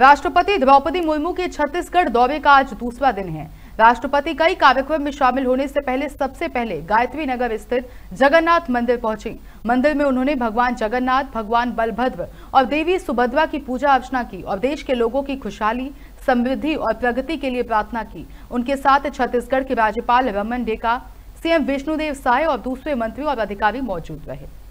राष्ट्रपति द्रौपदी मुर्मू के छत्तीसगढ़ दौरे का आज दूसरा दिन है राष्ट्रपति कई कार्यक्रम में शामिल होने से पहले सबसे पहले गायत्री नगर स्थित जगन्नाथ मंदिर पहुंची मंदिर में उन्होंने भगवान जगन्नाथ भगवान बलभद्र और देवी सुभद्रा की पूजा अर्चना की और देश के लोगों की खुशहाली समृद्धि और प्रगति के लिए प्रार्थना की उनके साथ छत्तीसगढ़ के राज्यपाल रमन डेका सीएम विष्णुदेव साय और दूसरे मंत्री और अधिकारी मौजूद रहे